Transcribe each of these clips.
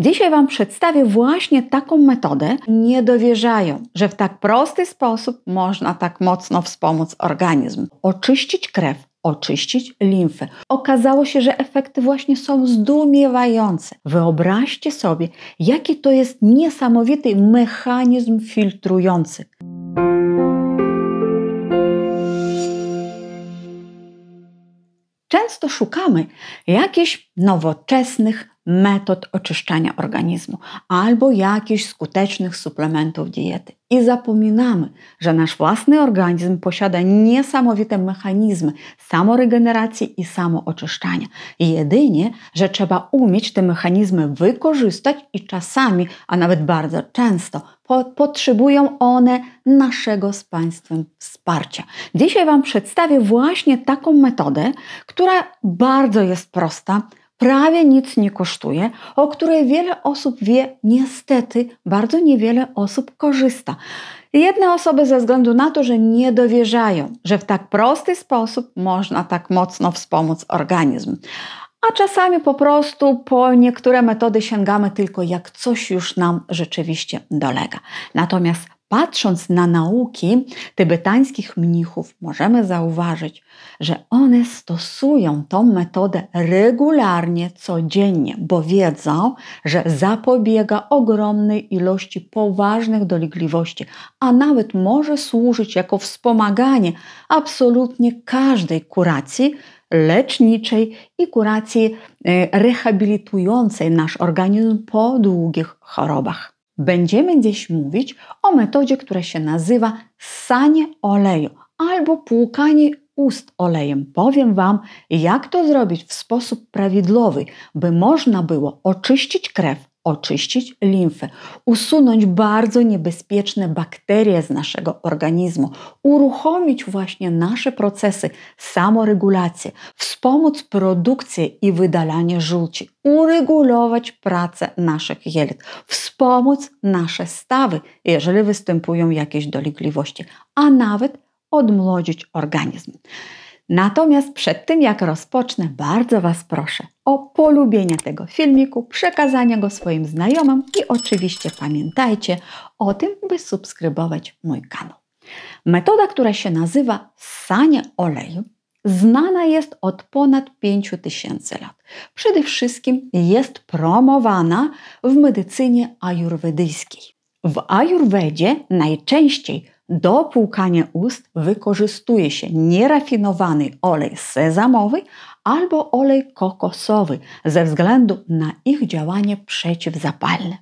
Dzisiaj Wam przedstawię właśnie taką metodę. Nie dowierzają, że w tak prosty sposób można tak mocno wspomóc organizm. Oczyścić krew, oczyścić limfę. Okazało się, że efekty właśnie są zdumiewające. Wyobraźcie sobie, jaki to jest niesamowity mechanizm filtrujący. Często szukamy jakichś nowoczesnych metod oczyszczania organizmu albo jakichś skutecznych suplementów diety. I zapominamy, że nasz własny organizm posiada niesamowite mechanizmy samoregeneracji i samooczyszczania. Jedynie, że trzeba umieć te mechanizmy wykorzystać i czasami, a nawet bardzo często, po potrzebują one naszego z Państwem wsparcia. Dzisiaj Wam przedstawię właśnie taką metodę, która bardzo jest prosta prawie nic nie kosztuje, o której wiele osób wie, niestety bardzo niewiele osób korzysta. Jedne osoby ze względu na to, że nie dowierzają, że w tak prosty sposób można tak mocno wspomóc organizm. A czasami po prostu po niektóre metody sięgamy tylko jak coś już nam rzeczywiście dolega. Natomiast Patrząc na nauki tybetańskich mnichów, możemy zauważyć, że one stosują tą metodę regularnie, codziennie, bo wiedzą, że zapobiega ogromnej ilości poważnych dolegliwości, a nawet może służyć jako wspomaganie absolutnie każdej kuracji leczniczej i kuracji e, rehabilitującej nasz organizm po długich chorobach będziemy dziś mówić o metodzie, która się nazywa sanie oleju albo płukanie ust olejem. Powiem Wam, jak to zrobić w sposób prawidłowy, by można było oczyścić krew, oczyścić limfę, usunąć bardzo niebezpieczne bakterie z naszego organizmu, uruchomić właśnie nasze procesy samoregulacji, wspomóc produkcję i wydalanie żółci, uregulować pracę naszych jelit, wspomóc nasze stawy, jeżeli występują jakieś dolegliwości, a nawet odmłodzić organizm. Natomiast przed tym, jak rozpocznę, bardzo Was proszę o polubienie tego filmiku, przekazania go swoim znajomym i oczywiście pamiętajcie o tym, by subskrybować mój kanał. Metoda, która się nazywa sanie oleju, znana jest od ponad 5000 lat. Przede wszystkim jest promowana w medycynie ajurwedyjskiej. W ajurwedzie najczęściej do płukania ust wykorzystuje się nierafinowany olej sezamowy albo olej kokosowy ze względu na ich działanie przeciwzapalne.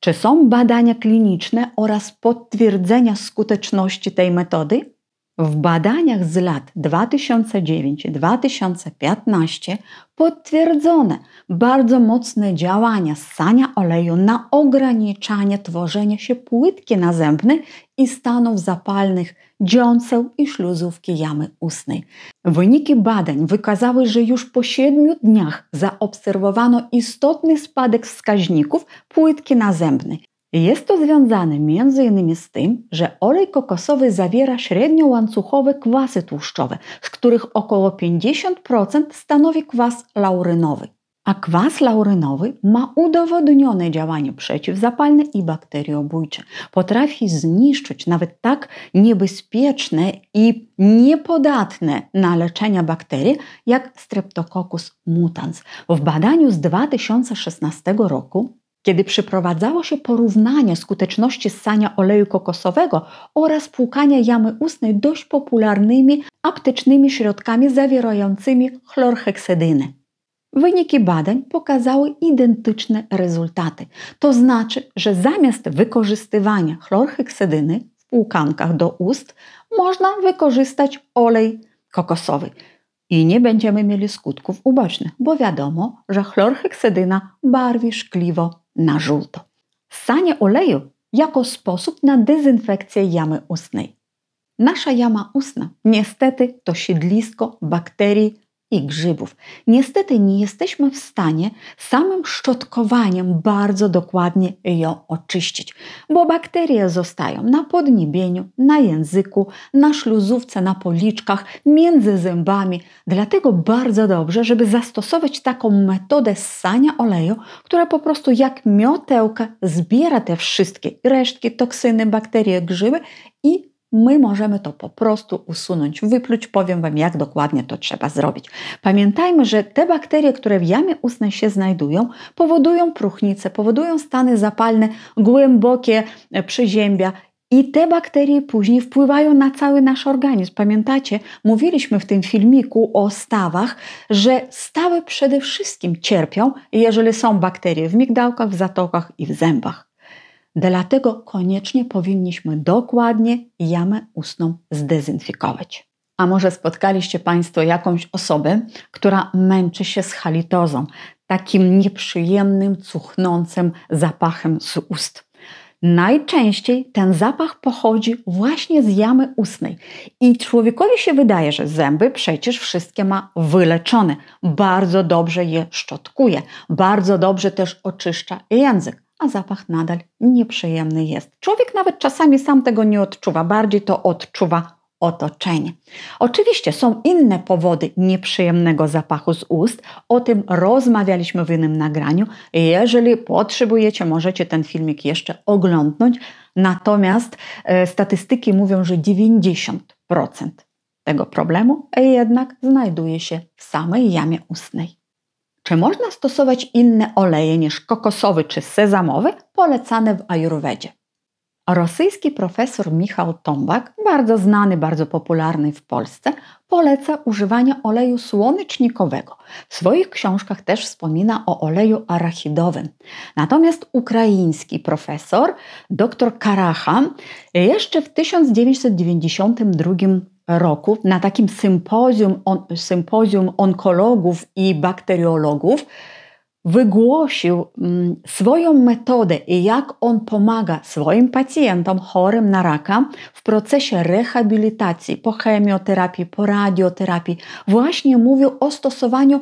Czy są badania kliniczne oraz potwierdzenia skuteczności tej metody? W badaniach z lat 2009-2015 potwierdzone bardzo mocne działania ssania oleju na ograniczanie tworzenia się płytki nazębnej i stanów zapalnych dziąseł i śluzówki jamy ustnej. Wyniki badań wykazały, że już po 7 dniach zaobserwowano istotny spadek wskaźników płytki nazębnej. Jest to związane m.in. z tym, że olej kokosowy zawiera średniołańcuchowe kwasy tłuszczowe, z których około 50% stanowi kwas laurynowy. A kwas laurynowy ma udowodnione działanie przeciwzapalne i bakteriobójcze. Potrafi zniszczyć nawet tak niebezpieczne i niepodatne na leczenia bakterie jak Streptococcus mutans. W badaniu z 2016 roku kiedy przeprowadzało się porównanie skuteczności ssania oleju kokosowego oraz płukania jamy ustnej dość popularnymi aptecznymi środkami zawierającymi chlorheksedynę. Wyniki badań pokazały identyczne rezultaty. To znaczy, że zamiast wykorzystywania chlorheksedyny w płukankach do ust, można wykorzystać olej kokosowy. I nie będziemy mieli skutków ubocznych, bo wiadomo, że chlorheksedyna barwi szkliwo na żółto. Sanie oleju jako sposób na dezynfekcję jamy ustnej. Nasza jama ustna niestety to siedlisko bakterii i grzybów. Niestety nie jesteśmy w stanie samym szczotkowaniem bardzo dokładnie ją oczyścić, bo bakterie zostają na podniebieniu, na języku, na śluzówce, na policzkach, między zębami. Dlatego bardzo dobrze, żeby zastosować taką metodę ssania oleju, która po prostu jak miotełka zbiera te wszystkie resztki, toksyny, bakterie, grzyby i My możemy to po prostu usunąć, wypluć. Powiem Wam, jak dokładnie to trzeba zrobić. Pamiętajmy, że te bakterie, które w jamie ustnej się znajdują, powodują próchnice, powodują stany zapalne, głębokie e, przyziębia i te bakterie później wpływają na cały nasz organizm. Pamiętacie, mówiliśmy w tym filmiku o stawach, że stawy przede wszystkim cierpią, jeżeli są bakterie w migdałkach, w zatokach i w zębach. Dlatego koniecznie powinniśmy dokładnie jamę ustną zdezynfikować. A może spotkaliście Państwo jakąś osobę, która męczy się z halitozą, takim nieprzyjemnym, cuchnącym zapachem z ust? Najczęściej ten zapach pochodzi właśnie z jamy ustnej i człowiekowi się wydaje, że zęby przecież wszystkie ma wyleczone, bardzo dobrze je szczotkuje, bardzo dobrze też oczyszcza język a zapach nadal nieprzyjemny jest. Człowiek nawet czasami sam tego nie odczuwa, bardziej to odczuwa otoczenie. Oczywiście są inne powody nieprzyjemnego zapachu z ust, o tym rozmawialiśmy w innym nagraniu. Jeżeli potrzebujecie, możecie ten filmik jeszcze oglądnąć. Natomiast e, statystyki mówią, że 90% tego problemu jednak znajduje się w samej jamie ustnej. Czy można stosować inne oleje niż kokosowy czy sezamowy polecane w ajurwedzie? Rosyjski profesor Michał Tombak, bardzo znany, bardzo popularny w Polsce, poleca używanie oleju słonecznikowego. W swoich książkach też wspomina o oleju arachidowym. Natomiast ukraiński profesor dr Karacha, jeszcze w 1992 roku na takim sympozjum, on, sympozjum onkologów i bakteriologów wygłosił mm, swoją metodę i jak on pomaga swoim pacjentom chorym na raka w procesie rehabilitacji po chemioterapii, po radioterapii. Właśnie mówił o stosowaniu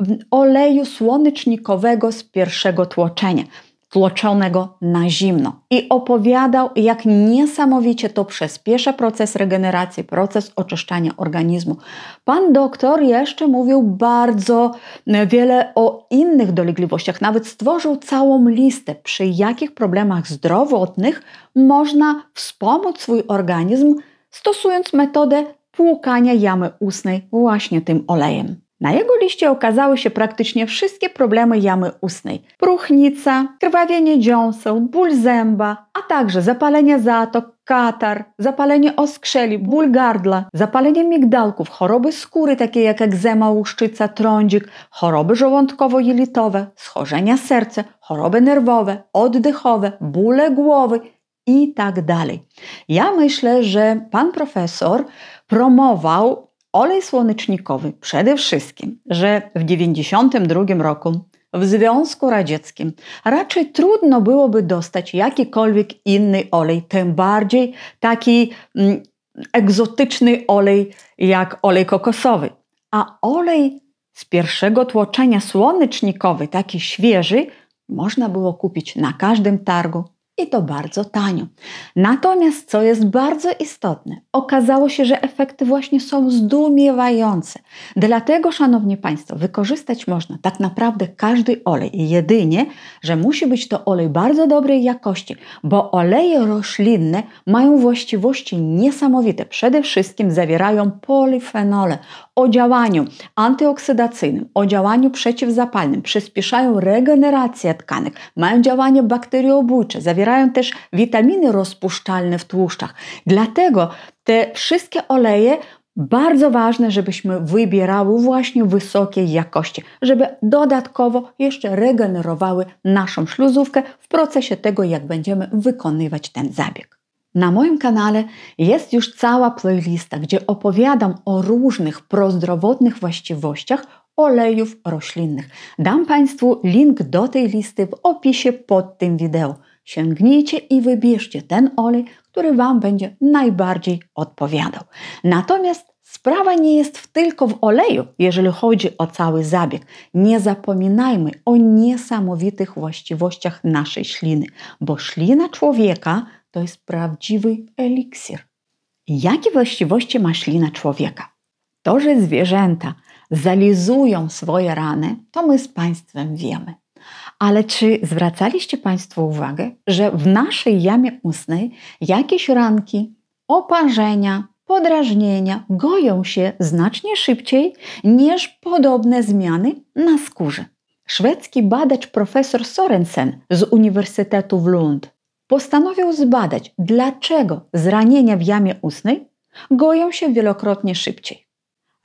mm, oleju słonecznikowego z pierwszego tłoczenia tłoczonego na zimno. I opowiadał, jak niesamowicie to przyspiesza proces regeneracji, proces oczyszczania organizmu. Pan doktor jeszcze mówił bardzo e, wiele o innych dolegliwościach, nawet stworzył całą listę, przy jakich problemach zdrowotnych można wspomóc swój organizm, stosując metodę płukania jamy ustnej właśnie tym olejem. Na jego liście okazały się praktycznie wszystkie problemy jamy ustnej. Próchnica, krwawienie dziąseł, ból zęba, a także zapalenie zatok, katar, zapalenie oskrzeli, ból gardla, zapalenie migdałków, choroby skóry takie jak egzema, łuszczyca, trądzik, choroby żołądkowo-jelitowe, schorzenia serca, choroby nerwowe, oddechowe, bóle głowy i tak dalej. Ja myślę, że pan profesor promował olej słonecznikowy przede wszystkim, że w 1992 roku w Związku Radzieckim raczej trudno byłoby dostać jakikolwiek inny olej, tym bardziej taki mm, egzotyczny olej jak olej kokosowy. A olej z pierwszego tłoczenia słonecznikowy, taki świeży, można było kupić na każdym targu, i to bardzo tanio. Natomiast, co jest bardzo istotne, okazało się, że efekty właśnie są zdumiewające. Dlatego, Szanowni Państwo, wykorzystać można tak naprawdę każdy olej, jedynie, że musi być to olej bardzo dobrej jakości, bo oleje roślinne mają właściwości niesamowite. Przede wszystkim zawierają polifenole o działaniu antyoksydacyjnym, o działaniu przeciwzapalnym, przyspieszają regenerację tkanek, mają działanie bakteriobójcze, zawierają zawierają też witaminy rozpuszczalne w tłuszczach. Dlatego te wszystkie oleje bardzo ważne, żebyśmy wybierały właśnie wysokiej jakości, żeby dodatkowo jeszcze regenerowały naszą śluzówkę w procesie tego, jak będziemy wykonywać ten zabieg. Na moim kanale jest już cała playlista, gdzie opowiadam o różnych prozdrowotnych właściwościach olejów roślinnych. Dam Państwu link do tej listy w opisie pod tym wideo. Sięgnijcie i wybierzcie ten olej, który Wam będzie najbardziej odpowiadał. Natomiast Sprawa nie jest tylko w oleju, jeżeli chodzi o cały zabieg. Nie zapominajmy o niesamowitych właściwościach naszej śliny, bo ślina człowieka to jest prawdziwy eliksir. Jakie właściwości ma ślina człowieka? To, że zwierzęta zalizują swoje rany, to my z Państwem wiemy. Ale czy zwracaliście Państwo uwagę, że w naszej jamie ustnej jakieś ranki, oparzenia, podrażnienia goją się znacznie szybciej niż podobne zmiany na skórze? Szwedzki badacz profesor Sorensen z Uniwersytetu w Lund postanowił zbadać, dlaczego zranienia w jamie ustnej goją się wielokrotnie szybciej.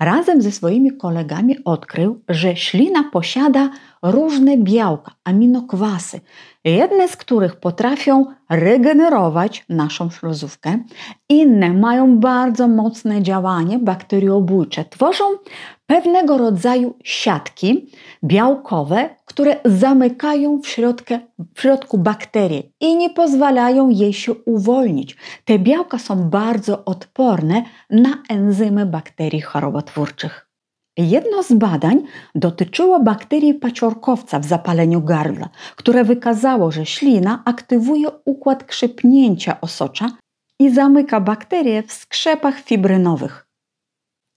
Razem ze swoimi kolegami odkrył, że ślina posiada różne białka, aminokwasy, jedne z których potrafią regenerować naszą śluzówkę, inne mają bardzo mocne działanie bakteriobójcze, tworzą pewnego rodzaju siatki białkowe, które zamykają w, środkę, w środku bakterie i nie pozwalają jej się uwolnić. Te białka są bardzo odporne na enzymy bakterii chorobotwórczych. Jedno z badań dotyczyło bakterii paciorkowca w zapaleniu gardła, które wykazało, że ślina aktywuje układ krzypnięcia osocza i zamyka bakterie w skrzepach fibrynowych.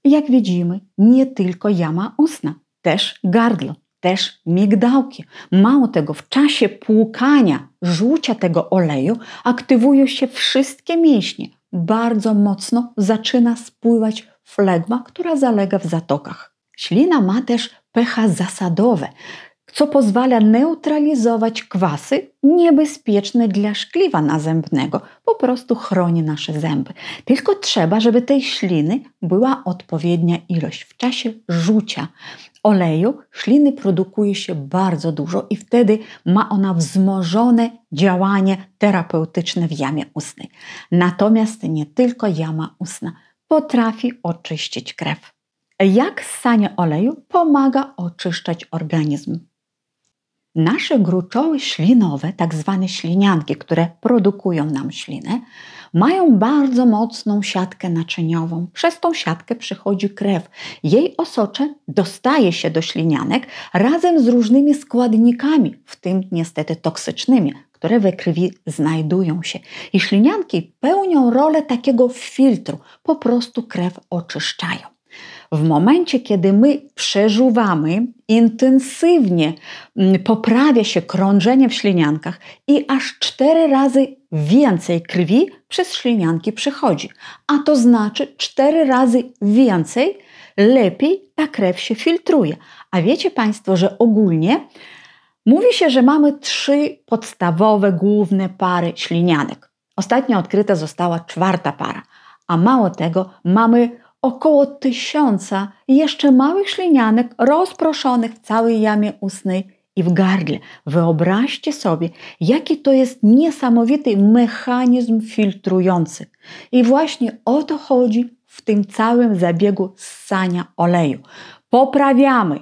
Jak widzimy, nie tylko jama ustna, też gardło, też migdałki. Mało tego, w czasie płukania, żucia tego oleju aktywują się wszystkie mięśnie. Bardzo mocno zaczyna spływać flegma, która zalega w zatokach. Ślina ma też pH zasadowe, co pozwala neutralizować kwasy niebezpieczne dla szkliwa nazębnego. Po prostu chroni nasze zęby. Tylko trzeba, żeby tej śliny była odpowiednia ilość. W czasie rzucia oleju śliny produkuje się bardzo dużo i wtedy ma ona wzmożone działanie terapeutyczne w jamie ustnej. Natomiast nie tylko jama ustna potrafi oczyścić krew jak ssanie oleju pomaga oczyszczać organizm. Nasze gruczoły ślinowe, tak zwane ślinianki, które produkują nam ślinę, mają bardzo mocną siatkę naczyniową. Przez tą siatkę przychodzi krew. Jej osocze dostaje się do ślinianek razem z różnymi składnikami, w tym niestety toksycznymi, które we krwi znajdują się. I ślinianki pełnią rolę takiego filtru, po prostu krew oczyszczają. W momencie, kiedy my przeżuwamy, intensywnie mm, poprawia się krążenie w śliniankach i aż cztery razy więcej krwi przez ślinianki przechodzi. A to znaczy cztery razy więcej, lepiej ta krew się filtruje. A wiecie Państwo, że ogólnie mówi się, że mamy trzy podstawowe, główne pary ślinianek. Ostatnio odkryta została czwarta para. A mało tego, mamy około tysiąca jeszcze małych ślinianek rozproszonych w całej jamie ustnej i w gardle. Wyobraźcie sobie, jaki to jest niesamowity mechanizm filtrujący. I właśnie o to chodzi w tym całym zabiegu ssania oleju. Poprawiamy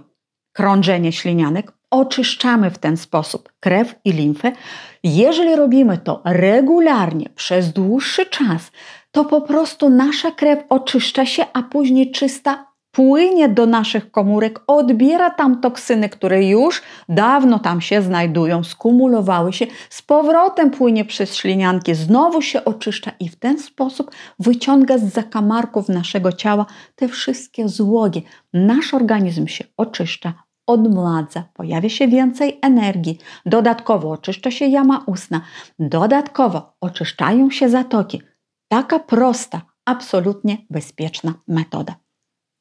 krążenie ślinianek, oczyszczamy w ten sposób krew i limfę. Jeżeli robimy to regularnie przez dłuższy czas, to po prostu nasza krew oczyszcza się, a później czysta płynie do naszych komórek, odbiera tam toksyny, które już dawno tam się znajdują, skumulowały się, z powrotem płynie przez ślinianki, znowu się oczyszcza i w ten sposób wyciąga z zakamarków naszego ciała te wszystkie złogie. Nasz organizm się oczyszcza, odmładza, pojawia się więcej energii, dodatkowo oczyszcza się jama ustna, dodatkowo oczyszczają się zatoki. Taka prosta, absolutnie bezpieczna metoda.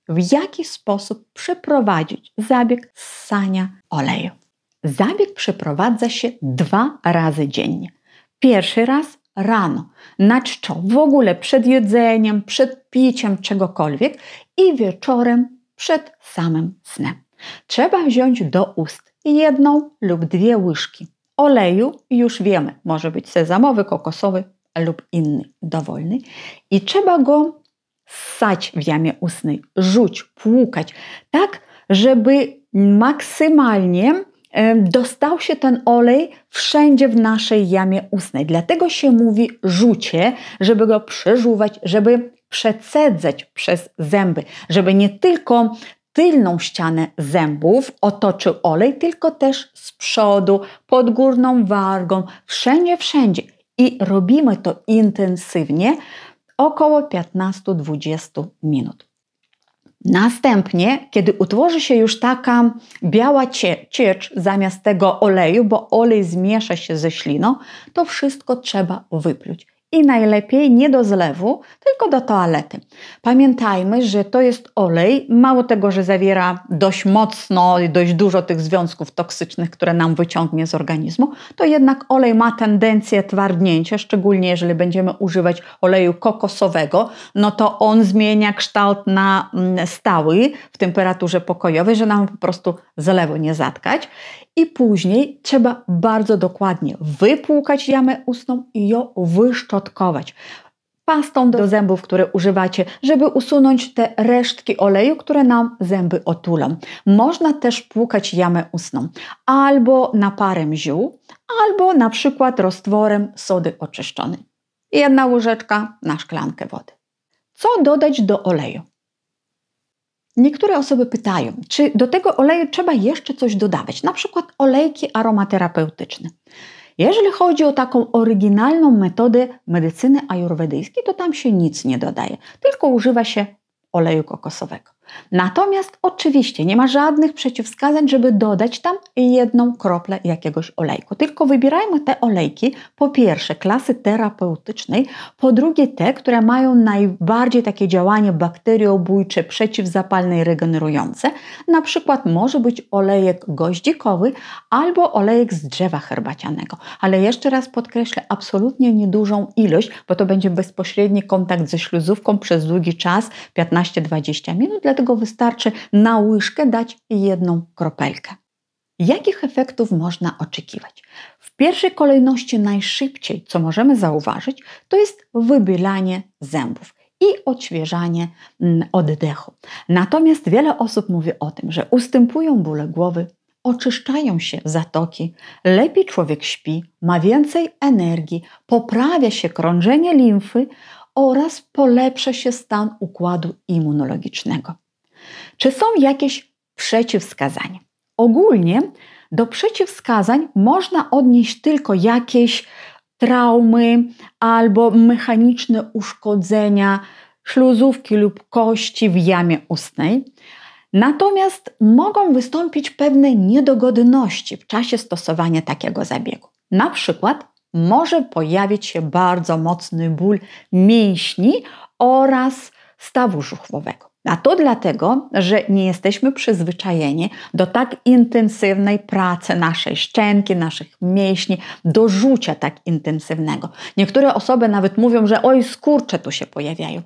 W jaki sposób przeprowadzić zabieg ssania oleju? Zabieg przeprowadza się dwa razy dziennie. Pierwszy raz rano, na czczo, w ogóle przed jedzeniem, przed piciem czegokolwiek i wieczorem przed samym snem. Trzeba wziąć do ust jedną lub dwie łyżki oleju, już wiemy, może być sezamowy, kokosowy, lub inny dowolny i trzeba go ssać w jamie ustnej, rzuć, płukać, tak, żeby maksymalnie dostał się ten olej wszędzie w naszej jamie ustnej. Dlatego się mówi rzucie, żeby go przeżuwać, żeby przecedzać przez zęby, żeby nie tylko tylną ścianę zębów otoczył olej, tylko też z przodu, pod górną wargą, wszędzie, wszędzie i robimy to intensywnie około 15-20 minut. Następnie, kiedy utworzy się już taka biała ciecz zamiast tego oleju, bo olej zmiesza się ze śliną, to wszystko trzeba wypluć i najlepiej nie do zlewu, tylko do toalety. Pamiętajmy, że to jest olej, mało tego, że zawiera dość mocno i dość dużo tych związków toksycznych, które nam wyciągnie z organizmu, to jednak olej ma tendencję twardnięcia, szczególnie jeżeli będziemy używać oleju kokosowego, no to on zmienia kształt na mm, stały w temperaturze pokojowej, że nam po prostu zlewu nie zatkać. I później trzeba bardzo dokładnie wypłukać jamę ustną i ją wyszczować uszczotkować pastą do zębów, które używacie, żeby usunąć te resztki oleju, które nam zęby otulą. Można też płukać jamę ustną albo naparem ziół, albo na przykład roztworem sody oczyszczonej. Jedna łyżeczka na szklankę wody. Co dodać do oleju? Niektóre osoby pytają, czy do tego oleju trzeba jeszcze coś dodawać, na przykład olejki aromaterapeutyczne. Jeżeli chodzi o taką oryginalną metodę medycyny ajurwedyjskiej, to tam się nic nie dodaje, tylko używa się oleju kokosowego. Natomiast oczywiście nie ma żadnych przeciwwskazań, żeby dodać tam jedną kroplę jakiegoś olejku. Tylko wybierajmy te olejki, po pierwsze klasy terapeutycznej, po drugie te, które mają najbardziej takie działanie bakteriobójcze, przeciwzapalne i regenerujące. Na przykład może być olejek goździkowy albo olejek z drzewa herbacianego. Ale jeszcze raz podkreślę, absolutnie niedużą ilość, bo to będzie bezpośredni kontakt ze śluzówką przez długi czas, 15-20 minut, dlatego dlatego wystarczy na łyżkę dać jedną kropelkę. Jakich efektów można oczekiwać? W pierwszej kolejności najszybciej, co możemy zauważyć, to jest wybielanie zębów i odświeżanie mm, oddechu. Natomiast wiele osób mówi o tym, że ustępują bóle głowy, oczyszczają się zatoki, lepiej człowiek śpi, ma więcej energii, poprawia się krążenie limfy oraz polepsza się stan układu immunologicznego. Czy są jakieś przeciwwskazania? Ogólnie do przeciwwskazań można odnieść tylko jakieś traumy albo mechaniczne uszkodzenia śluzówki lub kości w jamie ustnej. Natomiast mogą wystąpić pewne niedogodności w czasie stosowania takiego zabiegu. Na przykład może pojawić się bardzo mocny ból mięśni oraz stawu żuchwowego. A to dlatego, że nie jesteśmy przyzwyczajeni do tak intensywnej pracy naszej szczęki, naszych mięśni, do rzucia tak intensywnego. Niektóre osoby nawet mówią, że oj, skurcze tu się pojawiają.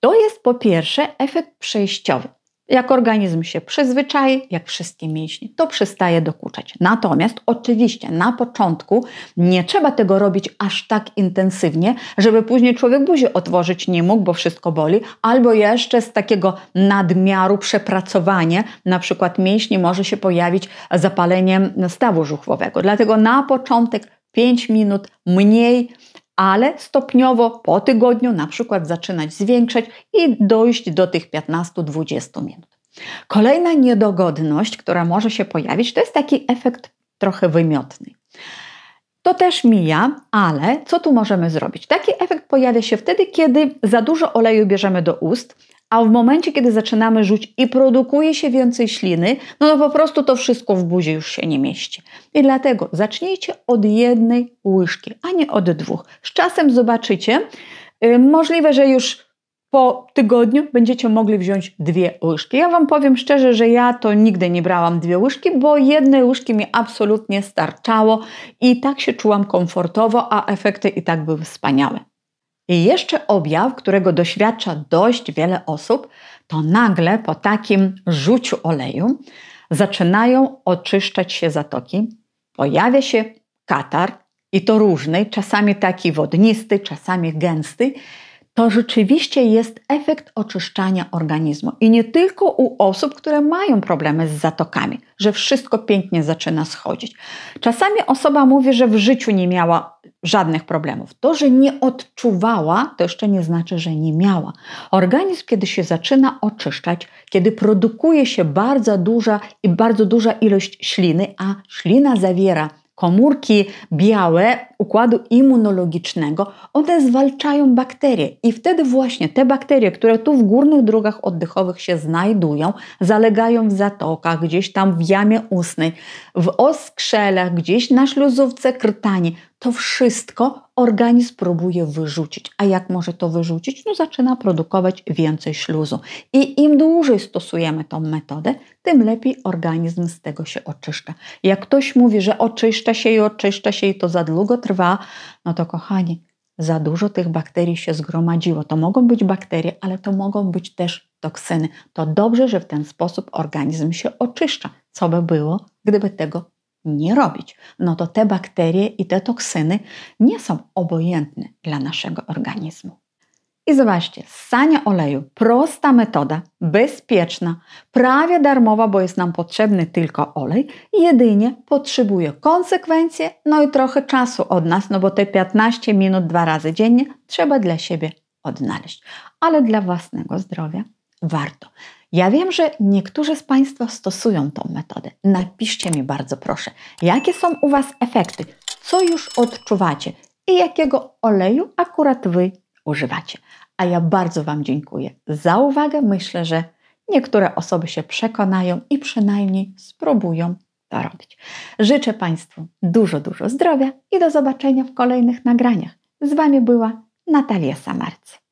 To jest po pierwsze efekt przejściowy. Jak organizm się przyzwyczai, jak wszystkie mięśnie, to przestaje dokuczać. Natomiast oczywiście na początku nie trzeba tego robić aż tak intensywnie, żeby później człowiek buzi otworzyć nie mógł, bo wszystko boli, albo jeszcze z takiego nadmiaru przepracowanie, na przykład mięśni może się pojawić zapaleniem stawu żuchwowego. Dlatego na początek 5 minut mniej ale stopniowo po tygodniu na przykład zaczynać zwiększać i dojść do tych 15-20 minut. Kolejna niedogodność, która może się pojawić, to jest taki efekt trochę wymiotny. To też mija, ale co tu możemy zrobić? Taki efekt pojawia się wtedy, kiedy za dużo oleju bierzemy do ust, a w momencie, kiedy zaczynamy rzuć i produkuje się więcej śliny, no, no po prostu to wszystko w buzi już się nie mieści. I dlatego zacznijcie od jednej łyżki, a nie od dwóch. Z czasem zobaczycie, yy, możliwe, że już po tygodniu będziecie mogli wziąć dwie łyżki. Ja Wam powiem szczerze, że ja to nigdy nie brałam dwie łyżki, bo jednej łyżki mi absolutnie starczało i tak się czułam komfortowo, a efekty i tak były wspaniałe. I jeszcze objaw, którego doświadcza dość wiele osób, to nagle po takim rzuciu oleju zaczynają oczyszczać się zatoki, pojawia się katar i to różny, czasami taki wodnisty, czasami gęsty to rzeczywiście jest efekt oczyszczania organizmu. I nie tylko u osób, które mają problemy z zatokami, że wszystko pięknie zaczyna schodzić. Czasami osoba mówi, że w życiu nie miała żadnych problemów. To, że nie odczuwała, to jeszcze nie znaczy, że nie miała. Organizm, kiedy się zaczyna oczyszczać, kiedy produkuje się bardzo duża i bardzo duża ilość śliny, a ślina zawiera komórki białe układu immunologicznego, one zwalczają bakterie i wtedy właśnie te bakterie, które tu w górnych drogach oddechowych się znajdują, zalegają w zatokach, gdzieś tam w jamie ustnej, w oskrzelach, gdzieś na śluzówce krtani, to wszystko organizm próbuje wyrzucić. A jak może to wyrzucić? No zaczyna produkować więcej śluzu. I im dłużej stosujemy tą metodę, tym lepiej organizm z tego się oczyszcza. Jak ktoś mówi, że oczyszcza się i oczyszcza się i to za długo trwa, no to kochani, za dużo tych bakterii się zgromadziło. To mogą być bakterie, ale to mogą być też toksyny. To dobrze, że w ten sposób organizm się oczyszcza. Co by było, gdyby tego nie robić, no to te bakterie i te toksyny nie są obojętne dla naszego organizmu. I zobaczcie, ssanie oleju, prosta metoda, bezpieczna, prawie darmowa, bo jest nam potrzebny tylko olej, jedynie potrzebuje konsekwencje, no i trochę czasu od nas, no bo te 15 minut dwa razy dziennie trzeba dla siebie odnaleźć. Ale dla własnego zdrowia warto. Ja wiem, że niektórzy z Państwa stosują tą metodę. Napiszcie mi bardzo proszę, jakie są u Was efekty, co już odczuwacie i jakiego oleju akurat Wy używacie. A ja bardzo Wam dziękuję za uwagę. Myślę, że niektóre osoby się przekonają i przynajmniej spróbują to robić. Życzę Państwu dużo, dużo zdrowia i do zobaczenia w kolejnych nagraniach. Z Wami była Natalia Samarcy.